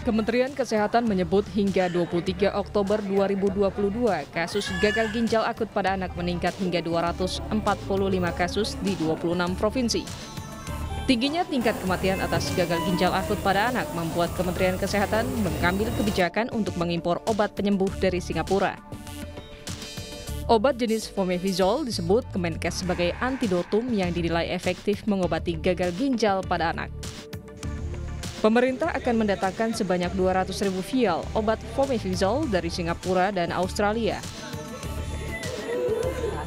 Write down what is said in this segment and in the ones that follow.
Kementerian Kesehatan menyebut hingga 23 Oktober 2022, kasus gagal ginjal akut pada anak meningkat hingga 245 kasus di 26 provinsi. Tingginya tingkat kematian atas gagal ginjal akut pada anak membuat Kementerian Kesehatan mengambil kebijakan untuk mengimpor obat penyembuh dari Singapura. Obat jenis fomepizol disebut Kemenkes sebagai antidotum yang dinilai efektif mengobati gagal ginjal pada anak. Pemerintah akan mendatangkan sebanyak 200 ribu vial obat fomefizol dari Singapura dan Australia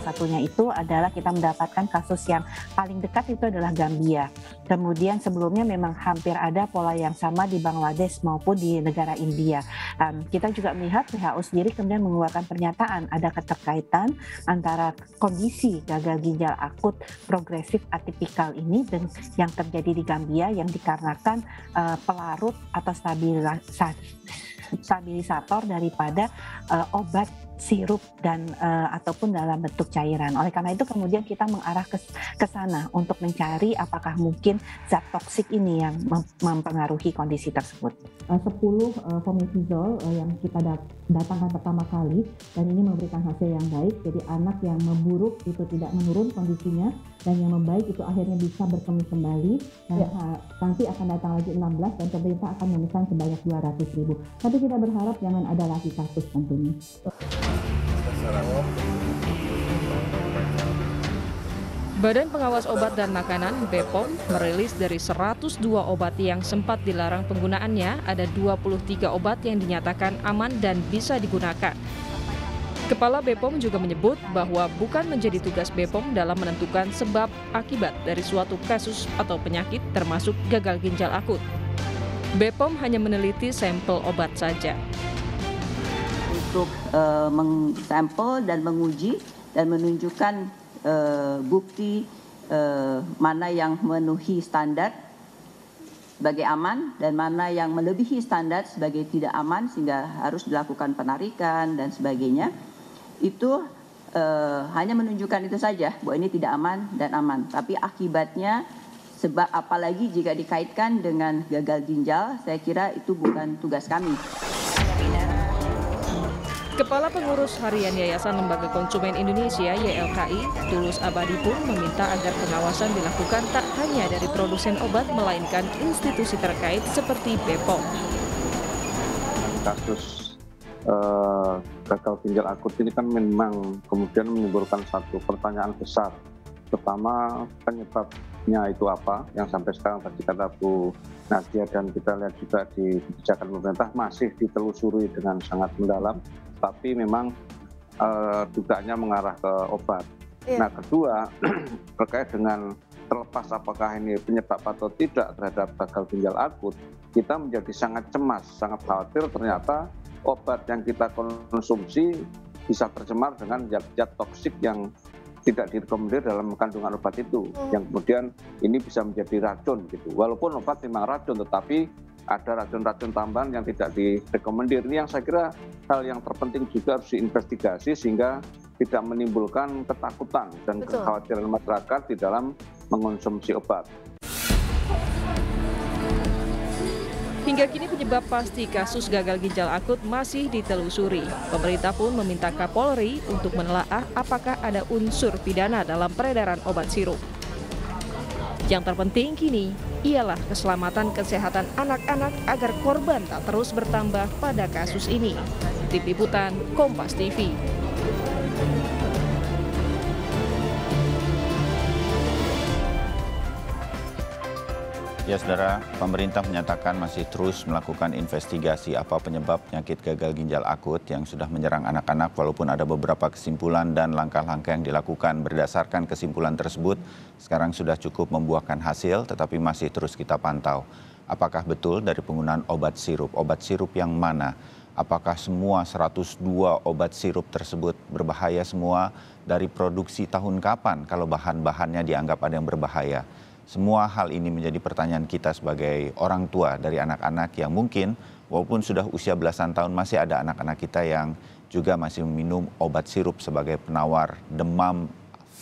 satunya itu adalah kita mendapatkan kasus yang paling dekat itu adalah Gambia. Kemudian sebelumnya memang hampir ada pola yang sama di Bangladesh maupun di negara India. Um, kita juga melihat WHO sendiri kemudian mengeluarkan pernyataan ada keterkaitan antara kondisi gagal ginjal akut progresif atipikal ini dan yang terjadi di Gambia yang dikarenakan uh, pelarut atau stabilisasi stabilisator daripada uh, obat sirup dan uh, ataupun dalam bentuk cairan. Oleh karena itu kemudian kita mengarah ke sana untuk mencari apakah mungkin zat toksik ini yang mem mempengaruhi kondisi tersebut. 10 eh, uh, eh, fomepizol uh, yang kita dat datangkan pertama kali dan ini memberikan hasil yang baik. Jadi anak yang memburuk itu tidak menurun kondisinya dan yang membaik itu akhirnya bisa berkembang kembali dan ya. Eh, nanti akan datang lagi 16 dan pemerintah akan menemukan sebanyak 200 ribu tapi kita berharap jangan ada lagi kasus tentunya Badan Pengawas Obat dan Makanan BPOM merilis dari 102 obat yang sempat dilarang penggunaannya, ada 23 obat yang dinyatakan aman dan bisa digunakan. Kepala Bepom juga menyebut bahwa bukan menjadi tugas Bepom dalam menentukan sebab akibat dari suatu kasus atau penyakit termasuk gagal ginjal akut. Bepom hanya meneliti sampel obat saja. Untuk uh, mengsampel dan menguji dan menunjukkan uh, bukti uh, mana yang memenuhi standar sebagai aman dan mana yang melebihi standar sebagai tidak aman sehingga harus dilakukan penarikan dan sebagainya itu eh, hanya menunjukkan itu saja bahwa ini tidak aman dan aman. Tapi akibatnya sebab apalagi jika dikaitkan dengan gagal ginjal, saya kira itu bukan tugas kami. Kepala Pengurus Harian Yayasan Lembaga Konsumen Indonesia YLKI, Tulus Abadi pun meminta agar pengawasan dilakukan tak hanya dari produsen obat melainkan institusi terkait seperti BPOM. Kasus Eh, gagal ginjal akut ini kan memang kemudian menimbulkan satu pertanyaan besar, pertama penyebabnya itu apa yang sampai sekarang tadi kata Bu Nadia dan kita lihat juga di kebijakan pemerintah masih ditelusuri dengan sangat mendalam, tapi memang uh, dugaannya mengarah ke obat. Iya. Nah kedua terkait dengan terlepas apakah ini penyebab atau tidak terhadap gagal ginjal akut, kita menjadi sangat cemas, sangat khawatir ternyata obat yang kita konsumsi bisa tercemar dengan zat-zat toksik yang tidak direkomendir dalam kandungan obat itu hmm. yang kemudian ini bisa menjadi racun gitu walaupun obat memang racun tetapi ada racun-racun tambahan yang tidak direkomendir ini yang saya kira hal yang terpenting juga harus diinvestigasi sehingga tidak menimbulkan ketakutan dan Betul. kekhawatiran masyarakat di dalam mengonsumsi obat. Hingga kini penyebab pasti kasus gagal ginjal akut masih ditelusuri. Pemerintah pun meminta Kapolri untuk menelaah apakah ada unsur pidana dalam peredaran obat sirup. Yang terpenting kini ialah keselamatan kesehatan anak-anak agar korban tak terus bertambah pada kasus ini. Tim Liputan Kompas TV. Ya, saudara, pemerintah menyatakan masih terus melakukan investigasi apa penyebab penyakit gagal ginjal akut yang sudah menyerang anak-anak walaupun ada beberapa kesimpulan dan langkah-langkah yang dilakukan berdasarkan kesimpulan tersebut sekarang sudah cukup membuahkan hasil tetapi masih terus kita pantau. Apakah betul dari penggunaan obat sirup? Obat sirup yang mana? Apakah semua 102 obat sirup tersebut berbahaya semua dari produksi tahun kapan kalau bahan-bahannya dianggap ada yang berbahaya? Semua hal ini menjadi pertanyaan kita sebagai orang tua dari anak-anak yang mungkin walaupun sudah usia belasan tahun masih ada anak-anak kita yang juga masih minum obat sirup sebagai penawar demam,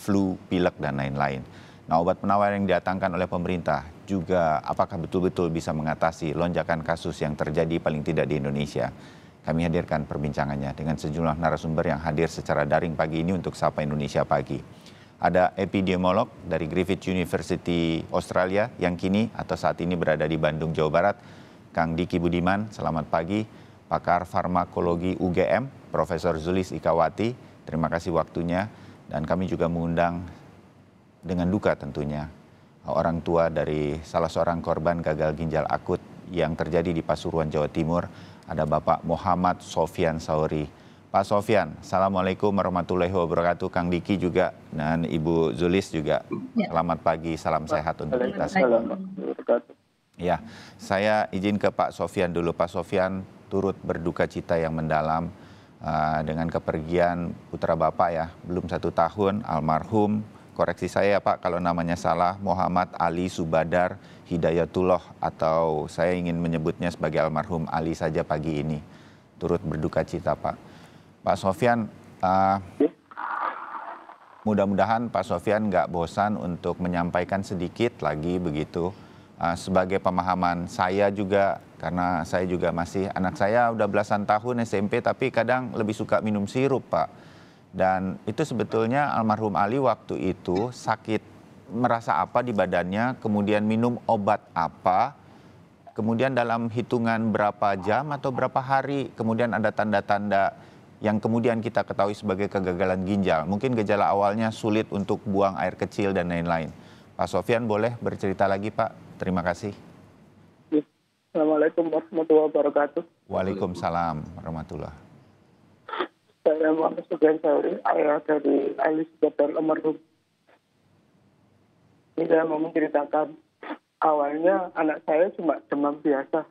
flu, pilek dan lain-lain. Nah, obat penawar yang didatangkan oleh pemerintah juga apakah betul-betul bisa mengatasi lonjakan kasus yang terjadi paling tidak di Indonesia? Kami hadirkan perbincangannya dengan sejumlah narasumber yang hadir secara daring pagi ini untuk Sapa Indonesia Pagi ada epidemiolog dari Griffith University Australia yang kini atau saat ini berada di Bandung, Jawa Barat. Kang Diki Budiman, selamat pagi. Pakar Farmakologi UGM, Profesor Zulis Ikawati, terima kasih waktunya. Dan kami juga mengundang dengan duka tentunya orang tua dari salah seorang korban gagal ginjal akut yang terjadi di Pasuruan, Jawa Timur. Ada Bapak Muhammad Sofian Sauri. Pak Sofian, Assalamualaikum warahmatullahi wabarakatuh. Kang Diki juga dan Ibu Zulis juga. Ya. Selamat pagi, salam sehat untuk kita semua. Ya, saya izin ke Pak Sofian dulu. Pak Sofian turut berduka cita yang mendalam uh, dengan kepergian putra Bapak ya, belum satu tahun, almarhum. Koreksi saya ya Pak kalau namanya salah, Muhammad Ali Subadar Hidayatullah atau saya ingin menyebutnya sebagai almarhum Ali saja pagi ini. Turut berduka cita Pak Pak Sofian, uh, mudah-mudahan Pak Sofian nggak bosan untuk menyampaikan sedikit lagi begitu. Uh, sebagai pemahaman saya juga, karena saya juga masih, anak saya udah belasan tahun SMP, tapi kadang lebih suka minum sirup, Pak. Dan itu sebetulnya almarhum Ali waktu itu sakit merasa apa di badannya, kemudian minum obat apa, kemudian dalam hitungan berapa jam atau berapa hari, kemudian ada tanda-tanda yang kemudian kita ketahui sebagai kegagalan ginjal. Mungkin gejala awalnya sulit untuk buang air kecil dan lain-lain. Pak Sofian boleh bercerita lagi Pak. Terima kasih. Ya, Assalamualaikum warahmatullahi wabarakatuh. Waalaikumsalam warahmatullahi Saya mau sebagian Sauri, ayah dari Alis Gatal Almarhum. Ini saya mau menceritakan, awalnya anak saya cuma demam biasa.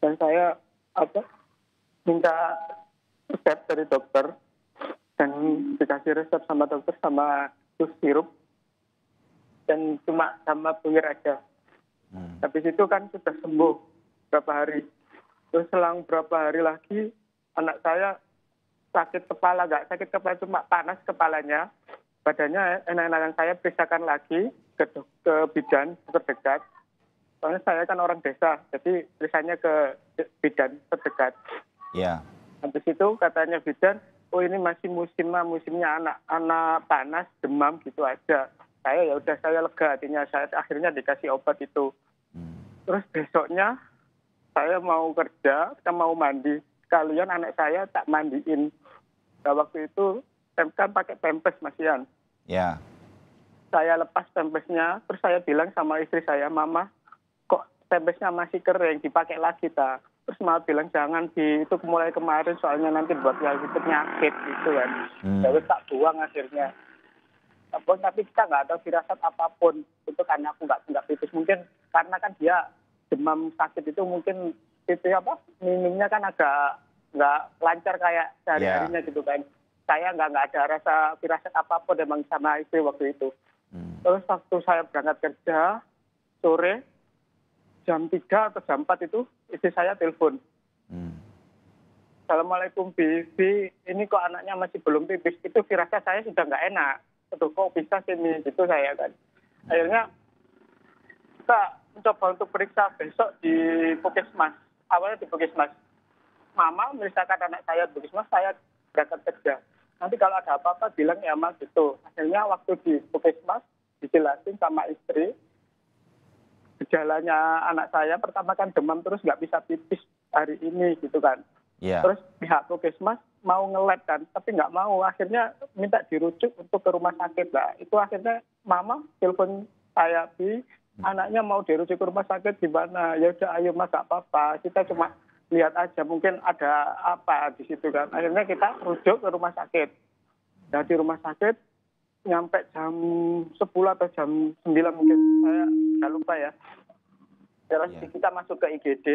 Dan saya apa minta resep dari dokter dan dikasih resep sama dokter sama sus sirup dan cuma sama buyir aja. Hmm. Habis itu kan sudah sembuh berapa hari. Terus selang berapa hari lagi anak saya sakit kepala, gak sakit kepala cuma panas kepalanya. Badannya enak-enakan saya periksakan lagi ke, ke bidan terdekat. Soalnya saya kan orang desa, jadi periksanya ke bidan terdekat. Ya habis itu katanya bidan oh ini masih musim musimnya anak anak panas demam gitu aja saya ya udah saya lega artinya saya akhirnya dikasih obat itu terus besoknya saya mau kerja kita mau mandi kalian anak saya tak mandiin nah, waktu itu kan pakai pempes Mas Ian ya yeah. saya lepas pempesnya terus saya bilang sama istri saya mama kok pempesnya masih kering dipakai lagi tak terus malah bilang jangan di itu mulai kemarin soalnya nanti buat itu penyakit gitu kan hmm. Ya tak buang akhirnya tapi kita nggak ada firasat apapun itu karena aku nggak nggak pipis mungkin karena kan dia demam sakit itu mungkin itu ya apa minumnya kan agak nggak lancar kayak sehari harinya yeah. gitu kan saya nggak nggak ada rasa firasat apapun emang sama istri waktu itu hmm. terus waktu saya berangkat kerja sore jam 3 atau jam 4 itu istri saya telepon. Hmm. Assalamualaikum Bibi, ini kok anaknya masih belum pipis. Itu firasat saya sudah nggak enak. Aduh kok bisa sini? gitu saya kan. Akhirnya kita mencoba untuk periksa besok di Puskesmas. Awalnya di Puskesmas. Mama merisakan anak saya di Puskesmas, saya berangkat kerja. Nanti kalau ada apa-apa bilang ya mas gitu. Akhirnya waktu di Puskesmas dijelasin sama istri, gejalanya anak saya pertama kan demam terus nggak bisa pipis hari ini gitu kan. Yeah. Terus pihak puskesmas mau ngelab kan, tapi nggak mau. Akhirnya minta dirujuk untuk ke rumah sakit lah. Itu akhirnya mama telepon saya di hmm. anaknya mau dirujuk ke rumah sakit di mana? Ya udah ayo mas gak apa-apa. Kita cuma lihat aja mungkin ada apa di situ kan. Akhirnya kita rujuk ke rumah sakit. Nah di rumah sakit nyampe jam 10 atau jam 9 mungkin saya nggak lupa ya. Terus ya, yeah. kita masuk ke IGD.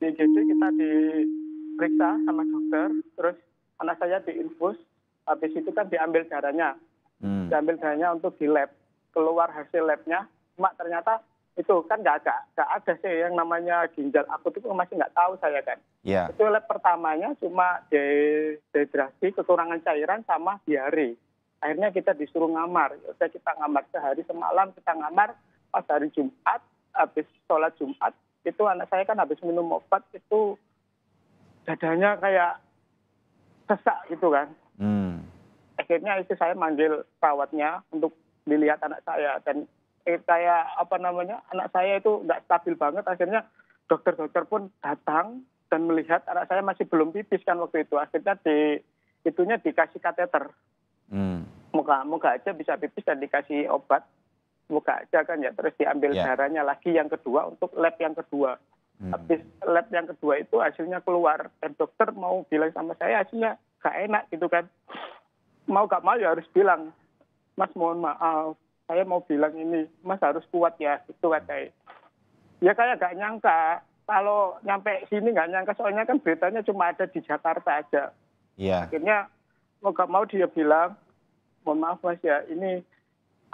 Di IGD kita diperiksa sama dokter, terus anak saya diinfus. Habis itu kan diambil darahnya. Hmm. Diambil darahnya untuk di lab. Keluar hasil labnya, cuma ternyata itu kan nggak ada, nggak ada sih yang namanya ginjal akut itu masih nggak tahu saya kan. Yeah. Itu lab pertamanya cuma dehidrasi, kekurangan cairan sama diare akhirnya kita disuruh ngamar Yaudah kita ngamar sehari semalam kita ngamar pas hari Jumat habis sholat Jumat itu anak saya kan habis minum obat itu dadanya kayak sesak gitu kan hmm. akhirnya itu saya manggil perawatnya untuk dilihat anak saya dan eh, kayak apa namanya anak saya itu nggak stabil banget akhirnya dokter-dokter pun datang dan melihat anak saya masih belum pipis kan waktu itu akhirnya di itunya dikasih kateter hmm muka muka aja bisa pipis dan dikasih obat muka aja kan ya terus diambil yeah. darahnya lagi yang kedua untuk lab yang kedua hmm. habis lab yang kedua itu hasilnya keluar dan dokter mau bilang sama saya hasilnya gak enak gitu kan mau gak mau ya harus bilang mas mohon maaf saya mau bilang ini mas harus kuat ya itu katanya ya kayak gak nyangka kalau nyampe sini nggak nyangka soalnya kan beritanya cuma ada di Jakarta aja. Yeah. Akhirnya mau gak mau dia bilang mohon maaf mas ya, ini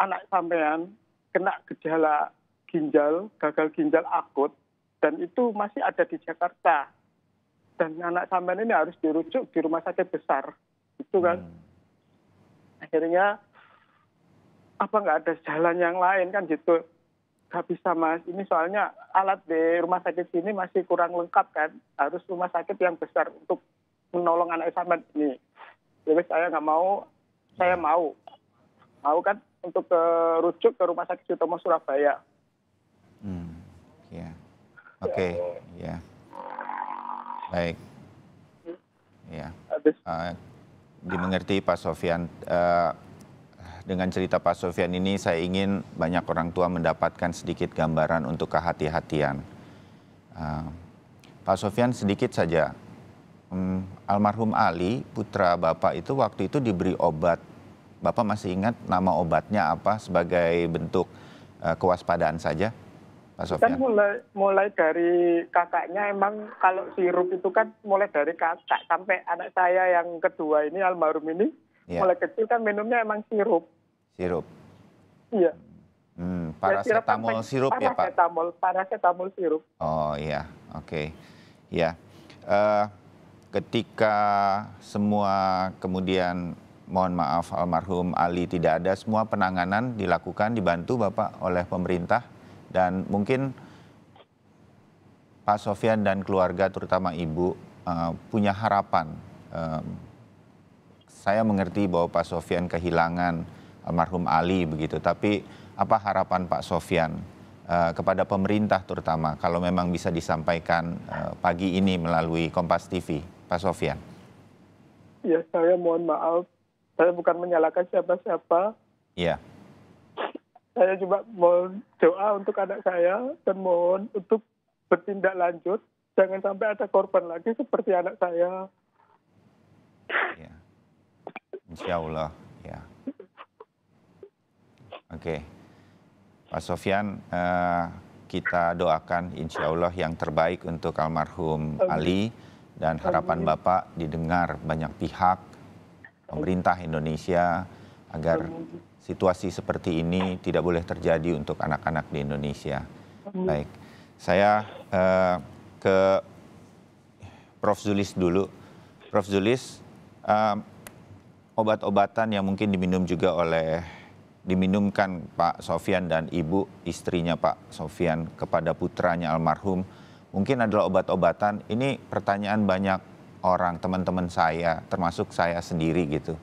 anak sampean kena gejala ginjal, gagal ginjal akut, dan itu masih ada di Jakarta. Dan anak sampean ini harus dirujuk di rumah sakit besar, itu kan. Hmm. Akhirnya apa nggak ada jalan yang lain kan gitu? Gak bisa mas, ini soalnya alat di rumah sakit sini masih kurang lengkap kan, harus rumah sakit yang besar untuk menolong anak sampean ini. Jadi ya saya nggak mau saya mau mau kan untuk ke, rujuk ke rumah sakit Sutomo Surabaya. Hmm. Iya. Ya. Oke. Okay. Ya. ya. Baik. Ya. Uh, dimengerti Pak Sofian. Uh, dengan cerita Pak Sofian ini saya ingin banyak orang tua mendapatkan sedikit gambaran untuk kehati-hatian. Uh, Pak Sofian sedikit saja um, almarhum Ali putra bapak itu waktu itu diberi obat. Bapak masih ingat nama obatnya apa sebagai bentuk uh, kewaspadaan saja? Pak kan Sofian. Kan mulai mulai dari kakaknya emang kalau sirup itu kan mulai dari kakak sampai anak saya yang kedua ini almarhum ini ya. mulai kecil kan minumnya emang sirup. Sirup. Iya. Hmm, parasetamol ya, sirup, sirup ya Pak. Parasetamol parasetamol sirup. Oh iya, oke, okay. ya. Uh, eh, ketika semua kemudian mohon maaf almarhum Ali tidak ada semua penanganan dilakukan dibantu Bapak oleh pemerintah dan mungkin Pak Sofian dan keluarga terutama Ibu eh, punya harapan eh, saya mengerti bahwa Pak Sofian kehilangan almarhum Ali begitu tapi apa harapan Pak Sofian eh, kepada pemerintah terutama kalau memang bisa disampaikan pagi ini melalui Kompas TV Pak Sofian. Ya, saya mohon maaf. Saya bukan menyalahkan siapa-siapa. ya Saya cuma mohon doa untuk anak saya dan mohon untuk bertindak lanjut. Jangan sampai ada korban lagi seperti anak saya. Ya. Insya Allah, ya. Oke. Okay. Pak Sofian, eh, kita doakan insya Allah yang terbaik untuk almarhum Ali dan oh, harapan iya. Bapak didengar banyak pihak, pemerintah Indonesia, agar oh, iya. situasi seperti ini tidak boleh terjadi untuk anak-anak di Indonesia. Oh, iya. Baik, saya uh, ke Prof. Zulis dulu. Prof. Zulis, uh, obat-obatan yang mungkin diminum juga oleh diminumkan Pak Sofian dan Ibu istrinya Pak Sofian kepada putranya almarhum mungkin adalah obat-obatan. Ini pertanyaan banyak orang, teman-teman saya, termasuk saya sendiri gitu.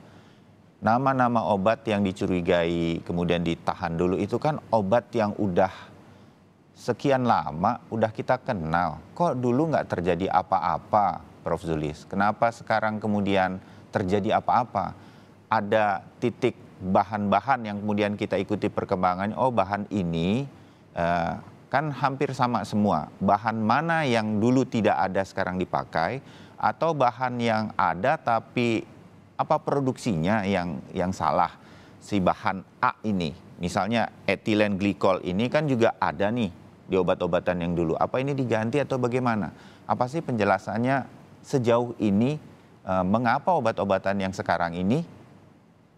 Nama-nama obat yang dicurigai kemudian ditahan dulu itu kan obat yang udah sekian lama udah kita kenal. Kok dulu nggak terjadi apa-apa, Prof. Zulis? Kenapa sekarang kemudian terjadi apa-apa? Ada titik bahan-bahan yang kemudian kita ikuti perkembangannya. Oh, bahan ini eh, kan hampir sama semua. Bahan mana yang dulu tidak ada sekarang dipakai atau bahan yang ada tapi apa produksinya yang yang salah si bahan A ini. Misalnya etilen glikol ini kan juga ada nih di obat-obatan yang dulu. Apa ini diganti atau bagaimana? Apa sih penjelasannya sejauh ini e, mengapa obat-obatan yang sekarang ini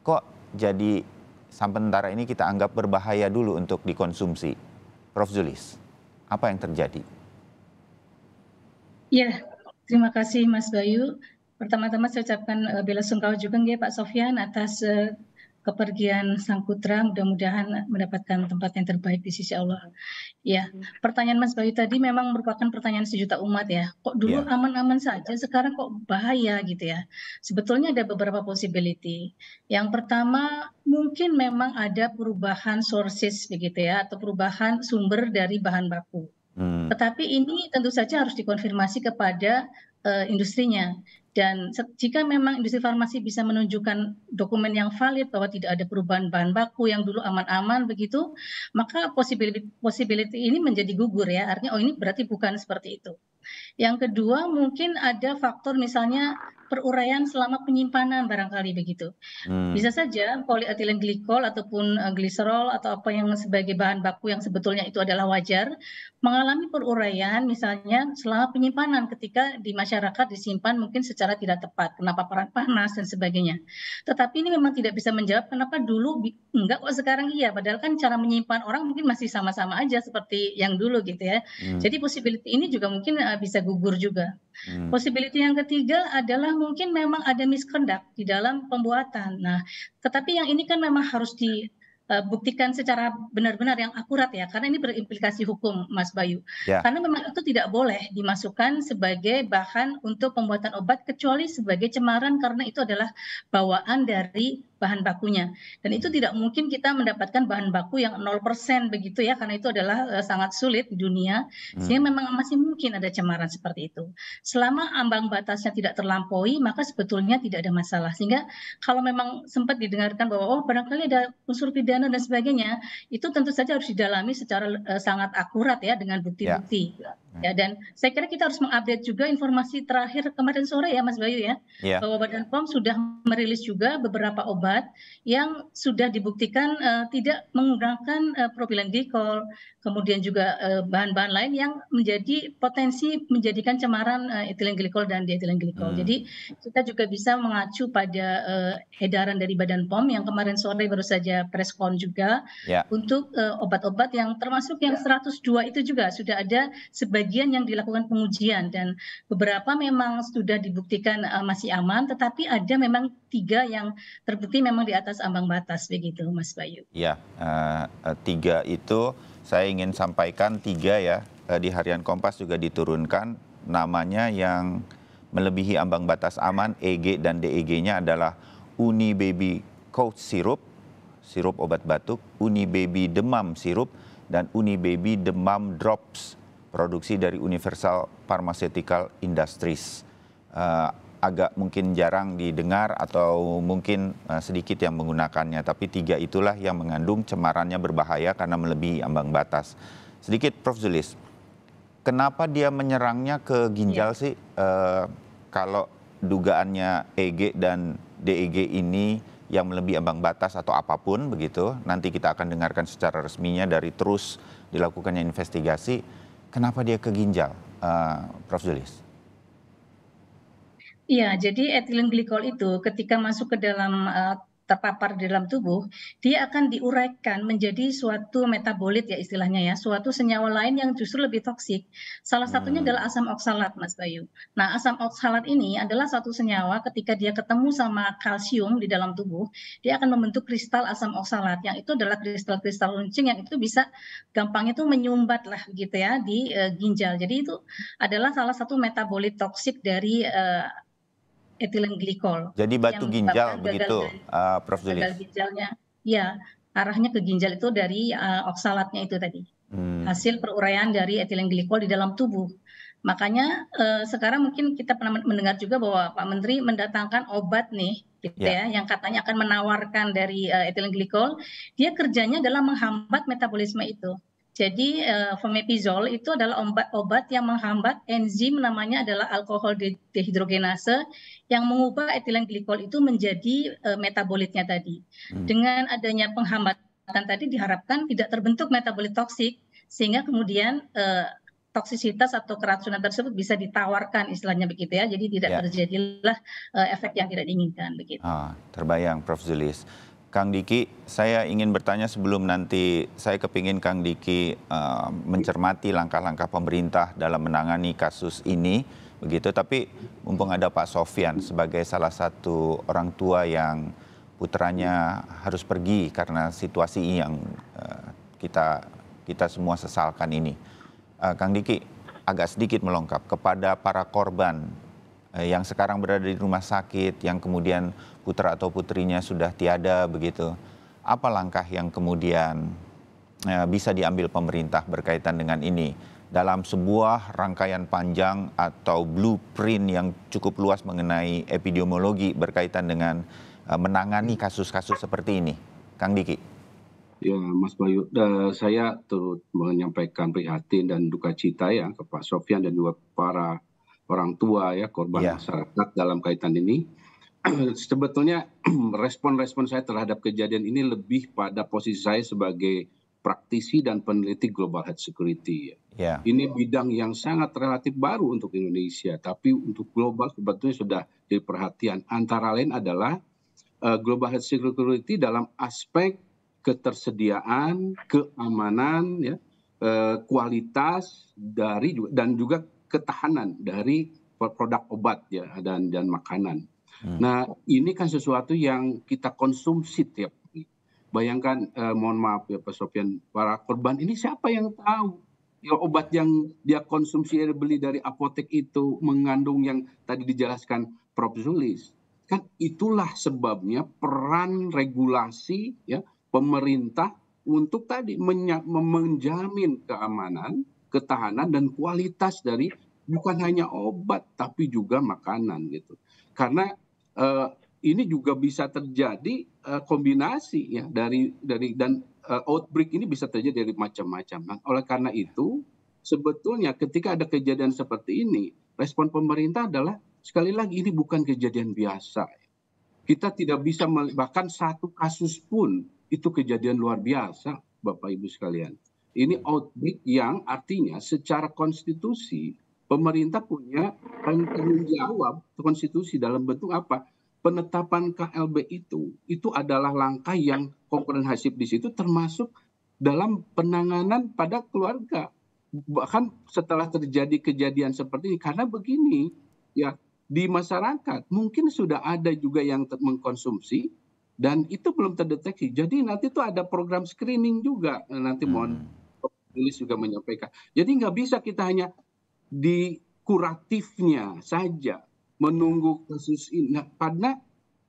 kok jadi sementara ini kita anggap berbahaya dulu untuk dikonsumsi? Prof. Julis, apa yang terjadi? Ya, terima kasih Mas Bayu. Pertama-tama saya ucapkan uh, bela sungkawa juga ya Pak Sofyan atas uh, kepergian sang putra mudah-mudahan mendapatkan tempat yang terbaik di sisi Allah. Ya, pertanyaan Mas Bayu tadi memang merupakan pertanyaan sejuta umat ya. Kok dulu ya. aman-aman yeah. saja, sekarang kok bahaya gitu ya. Sebetulnya ada beberapa possibility. Yang pertama, mungkin memang ada perubahan sources begitu ya atau perubahan sumber dari bahan baku. Hmm. Tetapi ini tentu saja harus dikonfirmasi kepada uh, industrinya. Dan jika memang industri farmasi bisa menunjukkan dokumen yang valid bahwa tidak ada perubahan bahan baku yang dulu aman-aman begitu, maka possibility, possibility ini menjadi gugur ya. Artinya oh ini berarti bukan seperti itu. Yang kedua mungkin ada faktor misalnya peruraian selama penyimpanan barangkali begitu. Hmm. Bisa saja polietilen glikol ataupun eh, gliserol atau apa yang sebagai bahan baku yang sebetulnya itu adalah wajar mengalami peruraian misalnya selama penyimpanan ketika di masyarakat disimpan mungkin secara tidak tepat, kenapa panas dan sebagainya. Tetapi ini memang tidak bisa menjawab kenapa dulu enggak kok sekarang iya padahal kan cara menyimpan orang mungkin masih sama-sama aja seperti yang dulu gitu ya. Hmm. Jadi possibility ini juga mungkin eh, bisa gugur juga. Hmm. Possibility yang ketiga adalah mungkin memang ada misconduct di dalam pembuatan. Nah, tetapi yang ini kan memang harus di e, buktikan secara benar-benar yang akurat ya karena ini berimplikasi hukum Mas Bayu ya. karena memang itu tidak boleh dimasukkan sebagai bahan untuk pembuatan obat kecuali sebagai cemaran karena itu adalah bawaan dari bahan bakunya. Dan itu tidak mungkin kita mendapatkan bahan baku yang 0% begitu ya, karena itu adalah uh, sangat sulit di dunia. Hmm. Sehingga memang masih mungkin ada cemaran seperti itu. Selama ambang batasnya tidak terlampaui, maka sebetulnya tidak ada masalah. Sehingga kalau memang sempat didengarkan bahwa oh barangkali ada unsur pidana dan sebagainya, itu tentu saja harus didalami secara uh, sangat akurat ya dengan bukti-bukti. Ya. Ya, dan saya kira kita harus mengupdate juga informasi terakhir kemarin sore ya Mas Bayu ya, ya. bahwa Badan POM sudah merilis juga beberapa obat obat yang sudah dibuktikan uh, tidak menggunakan uh, eh, propilen glikol, kemudian juga bahan eh, bahan-bahan lain yang menjadi potensi menjadikan cemaran uh, etilen glikol dan dietilen glikol. Hmm. Jadi kita juga bisa mengacu pada uh, edaran dari Badan POM yang kemarin sore baru saja preskon juga yeah. untuk uh, obat-obat yang termasuk yang 102 ya. itu juga sudah ada sebagian yang dilakukan pengujian dan beberapa memang sudah dibuktikan uh, masih aman, tetapi ada memang tiga yang terbukti memang di atas ambang batas begitu Mas Bayu. Ya, uh, tiga itu saya ingin sampaikan tiga ya eh, di harian Kompas juga diturunkan namanya yang melebihi ambang batas aman EG dan DEG-nya adalah Uni Baby Coat Sirup, sirup obat batuk, Uni Baby Demam Sirup, dan Uni Baby Demam Drops, produksi dari Universal Pharmaceutical Industries. Uh, agak mungkin jarang didengar atau mungkin eh, sedikit yang menggunakannya. Tapi tiga itulah yang mengandung cemarannya berbahaya karena melebihi ambang batas. Sedikit Prof. Zulis, kenapa dia menyerangnya ke ginjal ya. sih? Uh, kalau dugaannya EG dan DEG ini yang melebihi ambang batas atau apapun begitu. Nanti kita akan dengarkan secara resminya dari terus dilakukannya investigasi. Kenapa dia ke ginjal, uh, Prof. Zulis? Iya, jadi etilen glikol itu ketika masuk ke dalam uh, terpapar di dalam tubuh, dia akan diuraikan menjadi suatu metabolit ya istilahnya ya, suatu senyawa lain yang justru lebih toksik. Salah satunya hmm. adalah asam oksalat, Mas Bayu. Nah, asam oksalat ini adalah satu senyawa ketika dia ketemu sama kalsium di dalam tubuh, dia akan membentuk kristal asam oksalat yang itu adalah kristal-kristal runcing yang itu bisa gampangnya itu menyumbat lah gitu ya di uh, ginjal. Jadi itu adalah salah satu metabolit toksik dari uh, etilen glikol. Jadi batu ginjal begitu, gagal, uh, Prof. Julius. Gagal ginjalnya, ya arahnya ke ginjal itu dari uh, oksalatnya itu tadi. Hmm. Hasil peruraian dari etilen glikol di dalam tubuh. Makanya eh, sekarang mungkin kita pernah mendengar juga bahwa Pak Menteri mendatangkan obat nih, gitu yeah. ya, yang katanya akan menawarkan dari eh, etilen glikol. Dia kerjanya adalah menghambat metabolisme itu. Jadi uh, eh, fomepizol itu adalah obat, obat yang menghambat enzim namanya adalah alkohol de dehidrogenase yang mengubah etilen glikol itu menjadi uh, metabolitnya tadi. Hmm. Dengan adanya penghambatan tadi diharapkan tidak terbentuk metabolit toksik sehingga kemudian uh, toksisitas atau keracunan tersebut bisa ditawarkan istilahnya begitu ya. Jadi tidak ya. terjadilah uh, efek yang tidak diinginkan begitu. Ah, terbayang Prof Zulis. Kang Diki, saya ingin bertanya sebelum nanti saya kepingin Kang Diki uh, mencermati langkah-langkah pemerintah dalam menangani kasus ini, begitu. Tapi mumpung ada Pak Sofian sebagai salah satu orang tua yang putranya harus pergi karena situasi yang uh, kita kita semua sesalkan ini, uh, Kang Diki agak sedikit melengkap kepada para korban uh, yang sekarang berada di rumah sakit, yang kemudian putra atau putrinya sudah tiada begitu. Apa langkah yang kemudian ya, bisa diambil pemerintah berkaitan dengan ini dalam sebuah rangkaian panjang atau blueprint yang cukup luas mengenai epidemiologi berkaitan dengan eh, menangani kasus-kasus seperti ini, Kang Diki? Ya, Mas Bayu, uh, saya turut menyampaikan prihatin dan duka cita ya ke Pak Sofian dan juga para orang tua ya korban ya. masyarakat dalam kaitan ini. sebetulnya respon respon saya terhadap kejadian ini lebih pada posisi saya sebagai praktisi dan peneliti global health security. Yeah. Ya. Ini bidang yang sangat relatif baru untuk Indonesia, tapi untuk global sebetulnya sudah diperhatian. Antara lain adalah uh, global health security dalam aspek ketersediaan, keamanan, ya, uh, kualitas dari dan juga ketahanan dari produk obat ya dan dan makanan. Hmm. nah ini kan sesuatu yang kita konsumsi tiap hari bayangkan eh, mohon maaf ya pak sofian para korban ini siapa yang tahu ya obat yang dia konsumsi dia beli dari apotek itu mengandung yang tadi dijelaskan Prof Zulis. Kan itulah sebabnya peran regulasi ya pemerintah untuk tadi menjamin keamanan, ketahanan dan kualitas dari bukan hanya obat tapi juga makanan gitu. Karena Eh, ini juga bisa terjadi eh, kombinasi ya dari dari dan eh, outbreak ini bisa terjadi dari macam-macam. Nah, oleh karena itu sebetulnya ketika ada kejadian seperti ini, respon pemerintah adalah sekali lagi ini bukan kejadian biasa. Kita tidak bisa bahkan satu kasus pun itu kejadian luar biasa, Bapak Ibu sekalian. Ini outbreak yang artinya secara konstitusi pemerintah punya tanggung jawab konstitusi dalam bentuk apa? Penetapan KLB itu itu adalah langkah yang komprehensif di situ termasuk dalam penanganan pada keluarga. Bahkan setelah terjadi kejadian seperti ini karena begini ya di masyarakat mungkin sudah ada juga yang mengkonsumsi dan itu belum terdeteksi. Jadi nanti itu ada program screening juga nanti mohon hmm. polis juga menyampaikan. Jadi nggak bisa kita hanya di kuratifnya saja menunggu kasus ini. Nah, karena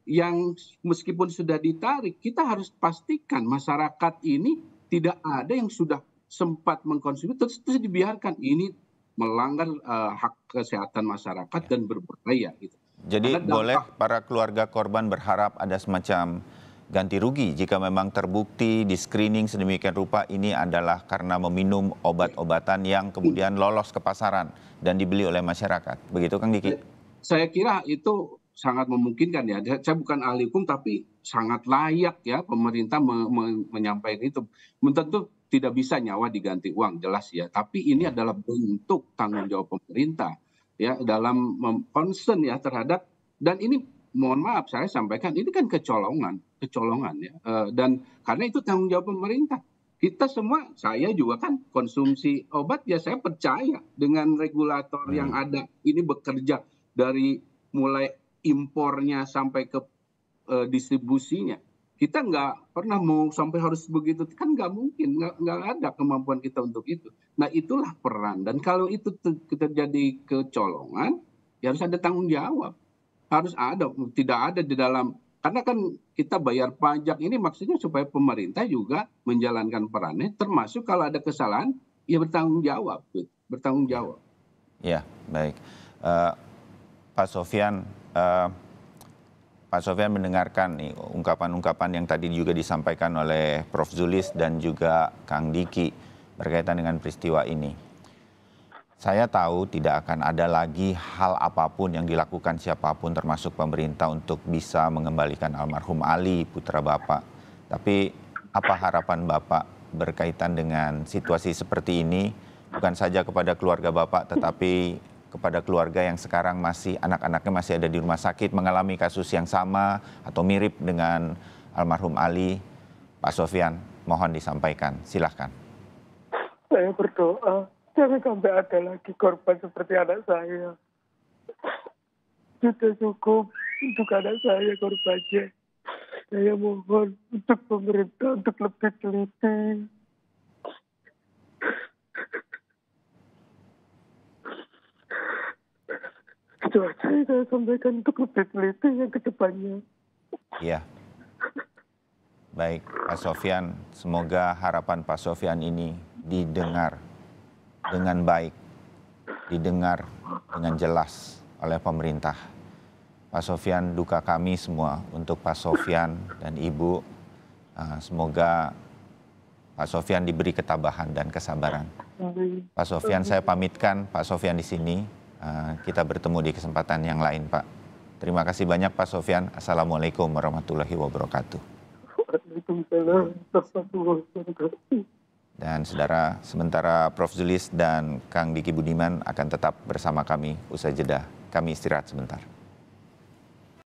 yang meskipun sudah ditarik, kita harus pastikan masyarakat ini tidak ada yang sudah sempat mengkonsumsi terus, terus dibiarkan ini melanggar uh, hak kesehatan masyarakat ya. dan berbahaya gitu. Jadi Karena boleh para keluarga korban berharap ada semacam ganti rugi jika memang terbukti di screening sedemikian rupa ini adalah karena meminum obat-obatan yang kemudian lolos ke pasaran dan dibeli oleh masyarakat. Begitu Kang Diki? Saya kira itu sangat memungkinkan ya. Saya bukan ahli hukum tapi sangat layak ya pemerintah me me menyampaikan itu. Tentu tidak bisa nyawa diganti uang jelas ya. Tapi ini adalah bentuk tanggung jawab pemerintah ya dalam concern ya terhadap dan ini mohon maaf saya sampaikan ini kan kecolongan, kecolongan ya. Eh, dan karena itu tanggung jawab pemerintah. Kita semua, saya juga kan konsumsi obat ya saya percaya dengan regulator hmm. yang ada ini bekerja dari mulai impornya sampai ke e, distribusinya. Kita nggak pernah mau sampai harus begitu kan nggak mungkin nggak, nggak ada kemampuan kita untuk itu. Nah itulah peran dan kalau itu terjadi kecolongan ya harus ada tanggung jawab harus ada tidak ada di dalam karena kan kita bayar pajak ini maksudnya supaya pemerintah juga menjalankan perannya termasuk kalau ada kesalahan ya bertanggung jawab bertanggung ya. jawab ya baik uh, Pak Sofian uh, Pak Sofian mendengarkan ungkapan-ungkapan yang tadi juga disampaikan oleh Prof Zulis dan juga Kang Diki berkaitan dengan peristiwa ini saya tahu tidak akan ada lagi hal apapun yang dilakukan siapapun termasuk pemerintah untuk bisa mengembalikan almarhum Ali putra Bapak. Tapi apa harapan Bapak berkaitan dengan situasi seperti ini bukan saja kepada keluarga Bapak tetapi kepada keluarga yang sekarang masih anak-anaknya masih ada di rumah sakit mengalami kasus yang sama atau mirip dengan almarhum Ali. Pak Sofian, mohon disampaikan. Silahkan. Saya berdoa Jangan sampai ada lagi korban seperti anak saya. Sudah cukup untuk anak saya korbannya. Saya mohon untuk pemerintah untuk lebih teliti. Itu aja yang saya sampaikan untuk lebih teliti yang kedepannya. Iya. Baik, Pak Sofian. Semoga harapan Pak Sofian ini didengar dengan baik, didengar dengan jelas oleh pemerintah. Pak Sofian, duka kami semua untuk Pak Sofian dan Ibu. Ah, semoga Pak Sofian diberi ketabahan dan kesabaran. Pak Sofian, saya pamitkan Pak Sofian di sini. Ah, kita bertemu di kesempatan yang lain, Pak. Terima kasih banyak Pak Sofian. Assalamualaikum warahmatullahi wabarakatuh. Waalaikumsalam dan saudara, sementara Prof. Julis dan Kang Diki Budiman akan tetap bersama kami usai jeda. Kami istirahat sebentar.